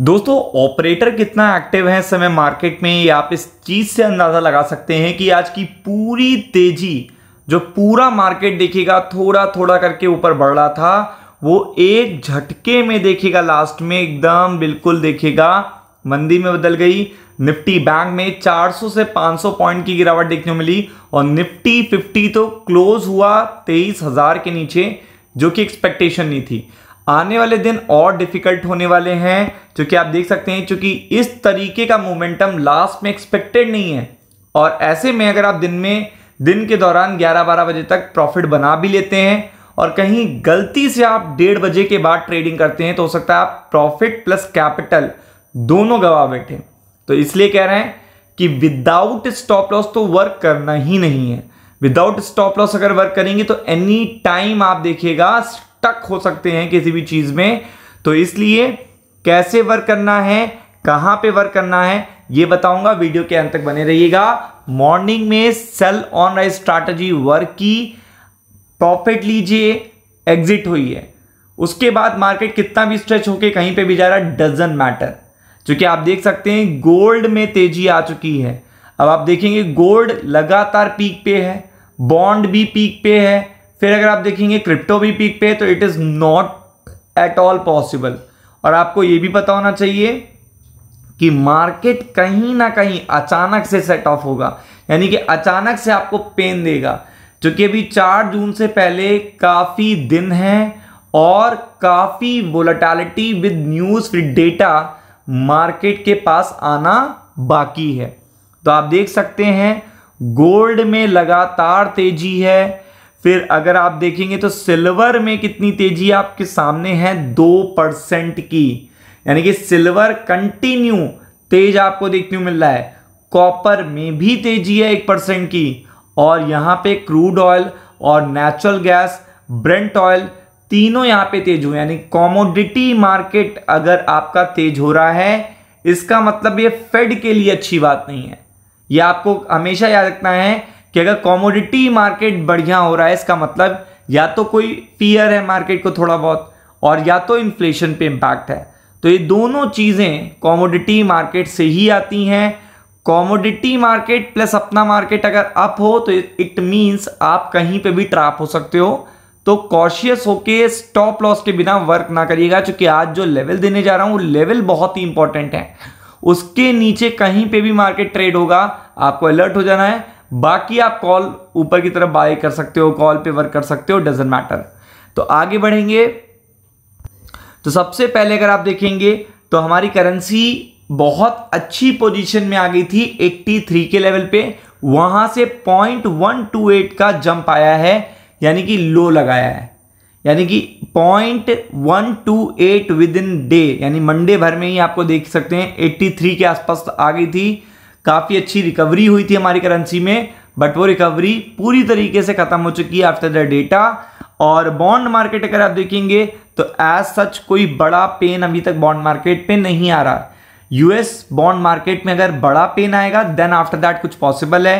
दोस्तों ऑपरेटर कितना एक्टिव है समय मार्केट में ये आप इस चीज से अंदाजा लगा सकते हैं कि आज की पूरी तेजी जो पूरा मार्केट देखेगा थोड़ा थोड़ा करके ऊपर बढ़ रहा था वो एक झटके में देखेगा लास्ट में एकदम बिल्कुल देखेगा मंदी में बदल गई निफ्टी बैंक में 400 से 500 पॉइंट की गिरावट देखने को मिली और निफ्टी 50 तो क्लोज हुआ तेईस हजार के नीचे जो कि एक्सपेक्टेशन नहीं थी आने वाले दिन और डिफिकल्ट होने वाले हैं क्योंकि आप देख सकते हैं चूंकि इस तरीके का मोमेंटम लास्ट में एक्सपेक्टेड नहीं है और ऐसे में अगर आप दिन में दिन के दौरान 11 बारह बजे तक प्रॉफिट बना भी लेते हैं और कहीं गलती से आप डेढ़ बजे के बाद ट्रेडिंग करते हैं तो हो सकता है आप प्रॉफिट प्लस कैपिटल दोनों गवा बैठे तो इसलिए कह रहे हैं कि विदाउट स्टॉप लॉस तो वर्क करना ही नहीं है विदाउट स्टॉप लॉस अगर वर्क करेंगे तो एनी टाइम आप देखिएगा तक हो सकते हैं किसी भी चीज़ में तो इसलिए कैसे वर्क करना है कहां पे वर्क करना है ये बताऊंगा वीडियो के अंत तक बने रहिएगा मॉर्निंग में sell on rise strategy work की प्रॉफिट लीजिए एग्जिट हुई है उसके बाद मार्केट कितना भी स्ट्रेच होके कहीं पे भी जा रहा है डजन मैटर क्योंकि आप देख सकते हैं गोल्ड में तेजी आ चुकी है अब आप देखेंगे गोल्ड लगातार पीक पे है बॉन्ड भी पीक पे है फिर अगर आप देखेंगे क्रिप्टो भी पीक पे तो it is not at all possible और आपको ये भी पता होना चाहिए कि मार्केट कहीं ना कहीं अचानक से सेट ऑफ होगा यानी कि अचानक से आपको पेन देगा जो कि अभी चार जून से पहले काफ़ी दिन हैं और काफ़ी volatility with news with data market के पास आना बाकी है तो आप देख सकते हैं गोल्ड में लगातार तेजी है फिर अगर आप देखेंगे तो सिल्वर में कितनी तेजी आपके सामने है दो परसेंट की यानी कि सिल्वर कंटिन्यू तेज आपको देखने को मिल रहा है कॉपर में भी तेजी है एक परसेंट की और यहाँ पे क्रूड ऑयल और नेचुरल गैस ब्रेंट ऑयल तीनों यहाँ पे तेज हुए यानी कॉमोडिटी मार्केट अगर आपका तेज हो रहा है इसका मतलब ये फेड के लिए अच्छी बात नहीं है ये आपको हमेशा याद रखना है कि अगर कॉमोडिटी मार्केट बढ़िया हो रहा है इसका मतलब या तो कोई फियर है मार्केट को थोड़ा बहुत और या तो इन्फ्लेशन पे इम्पैक्ट है तो ये दोनों चीज़ें कॉमोडिटी मार्केट से ही आती हैं कॉमोडिटी मार्केट प्लस अपना मार्केट अगर अप हो तो इट मीन्स आप कहीं पे भी ट्रैप हो सकते हो तो कॉशियस होके स्टॉप लॉस के बिना वर्क ना करिएगा क्योंकि आज जो लेवल देने जा रहा हूँ वो लेवल बहुत ही इंपॉर्टेंट है उसके नीचे कहीं पे भी मार्केट ट्रेड होगा आपको अलर्ट हो जाना है बाकी आप कॉल ऊपर की तरफ बाय कर सकते हो कॉल पे वर्क कर सकते हो डजेंट मैटर तो आगे बढ़ेंगे तो सबसे पहले अगर आप देखेंगे तो हमारी करेंसी बहुत अच्छी पोजीशन में आ गई थी 83 के लेवल पे वहां से 0.128 का जंप आया है यानी कि लो लगाया है यानी कि 0.128 विद इन डे यानी मंडे भर में ही आपको देख सकते हैं 83 के आसपास आ गई थी काफ़ी अच्छी रिकवरी हुई थी हमारी करेंसी में बट वो रिकवरी पूरी तरीके से खत्म हो चुकी है आफ्टर द डेटा और बॉन्ड मार्केट अगर आप देखेंगे तो एज सच कोई बड़ा पेन अभी तक बॉन्ड मार्केट पे नहीं आ रहा यूएस बॉन्ड मार्केट में अगर बड़ा पेन आएगा देन आफ्टर दैट कुछ पॉसिबल है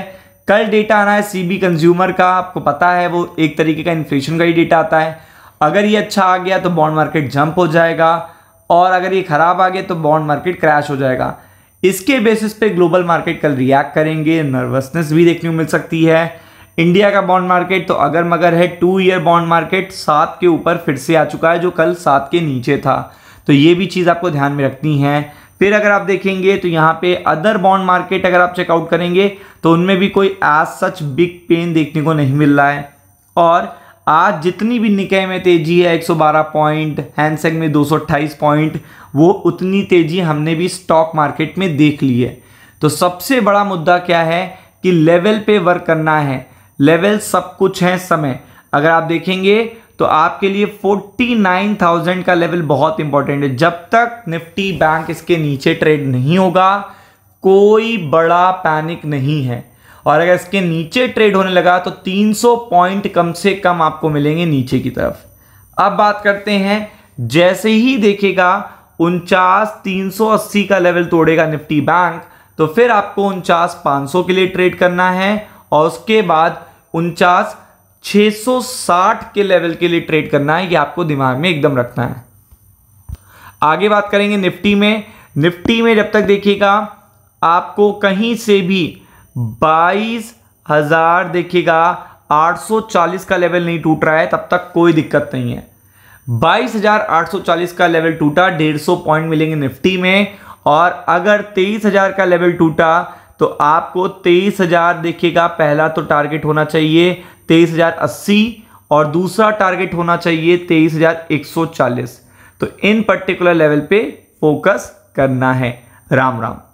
कल डेटा आना है सीबी कंज्यूमर का आपको पता है वो एक तरीके का इन्फ्लेशन का ही डेटा आता है अगर ये अच्छा आ गया तो बॉन्ड मार्केट जंप हो जाएगा और अगर ये ख़राब आ गया तो बॉन्ड मार्केट क्रैश हो जाएगा इसके बेसिस पे ग्लोबल मार्केट कल रिएक्ट करेंगे नर्वसनेस भी देखने को मिल सकती है इंडिया का बॉन्ड मार्केट तो अगर मगर है टू ईयर बॉन्ड मार्केट सात के ऊपर फिर से आ चुका है जो कल सात के नीचे था तो ये भी चीज़ आपको ध्यान में रखनी है फिर अगर आप देखेंगे तो यहाँ पे अदर बॉन्ड मार्केट अगर आप चेकआउट करेंगे तो उनमें भी कोई एज सच बिग पेन देखने को नहीं मिल रहा है और आज जितनी भी निकाय में तेजी है 112 पॉइंट हैंडसेंग में 228 पॉइंट वो उतनी तेजी हमने भी स्टॉक मार्केट में देख ली है तो सबसे बड़ा मुद्दा क्या है कि लेवल पे वर्क करना है लेवल सब कुछ है समय अगर आप देखेंगे तो आपके लिए 49,000 का लेवल बहुत इंपॉर्टेंट है जब तक निफ्टी बैंक इसके नीचे ट्रेड नहीं होगा कोई बड़ा पैनिक नहीं है और अगर इसके नीचे ट्रेड होने लगा तो 300 पॉइंट कम से कम आपको मिलेंगे नीचे की तरफ अब बात करते हैं जैसे ही देखेगा उनचास तीन का लेवल तोड़ेगा निफ्टी बैंक तो फिर आपको उनचास पाँच के लिए ट्रेड करना है और उसके बाद उनचास 660 के लेवल के लिए ट्रेड करना है ये आपको दिमाग में एकदम रखना है आगे बात करेंगे निफ्टी में निफ्टी में जब तक देखिएगा आपको कहीं से भी बाईस हजार देखिएगा 840 का लेवल नहीं टूट रहा है तब तक कोई दिक्कत नहीं है 22,840 का लेवल टूटा 150 पॉइंट मिलेंगे निफ्टी में और अगर 23,000 का लेवल टूटा तो आपको 23,000 देखिएगा पहला तो टारगेट होना चाहिए 23,080 और दूसरा टारगेट होना चाहिए 23,140 तो इन पर्टिकुलर लेवल पे फोकस करना है राम राम